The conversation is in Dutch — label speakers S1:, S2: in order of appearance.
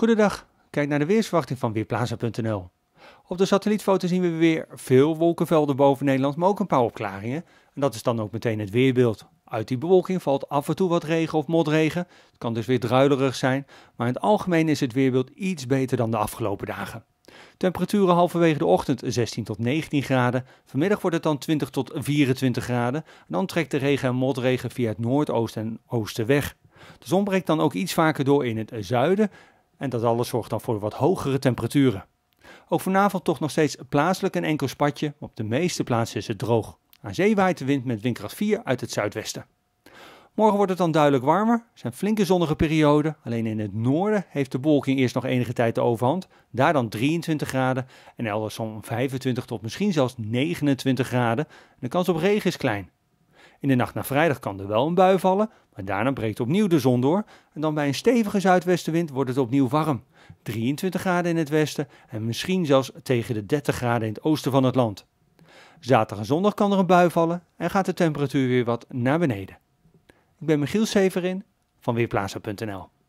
S1: Goedendag, kijk naar de weersverwachting van Weerplaza.nl. Op de satellietfoto zien we weer veel wolkenvelden boven Nederland, maar ook een paar opklaringen. En dat is dan ook meteen het weerbeeld. Uit die bewolking valt af en toe wat regen of motregen. Het kan dus weer druilerig zijn, maar in het algemeen is het weerbeeld iets beter dan de afgelopen dagen. Temperaturen halverwege de ochtend 16 tot 19 graden. Vanmiddag wordt het dan 20 tot 24 graden. dan trekt de regen en motregen via het noordoosten en oosten weg. De zon breekt dan ook iets vaker door in het zuiden en dat alles zorgt dan voor wat hogere temperaturen. Ook vanavond toch nog steeds plaatselijk een enkel spatje. Op de meeste plaatsen is het droog. Aan zee waait de wind met windkracht 4 uit het zuidwesten. Morgen wordt het dan duidelijk warmer. Er zijn flinke zonnige perioden. Alleen in het noorden heeft de bewolking eerst nog enige tijd de overhand. Daar dan 23 graden en elders om 25 tot misschien zelfs 29 graden. De kans op regen is klein. In de nacht naar vrijdag kan er wel een bui vallen, maar daarna breekt opnieuw de zon door. En dan bij een stevige zuidwestenwind wordt het opnieuw warm. 23 graden in het westen en misschien zelfs tegen de 30 graden in het oosten van het land. Zaterdag en zondag kan er een bui vallen en gaat de temperatuur weer wat naar beneden. Ik ben Michiel Severin van Weerplaza.nl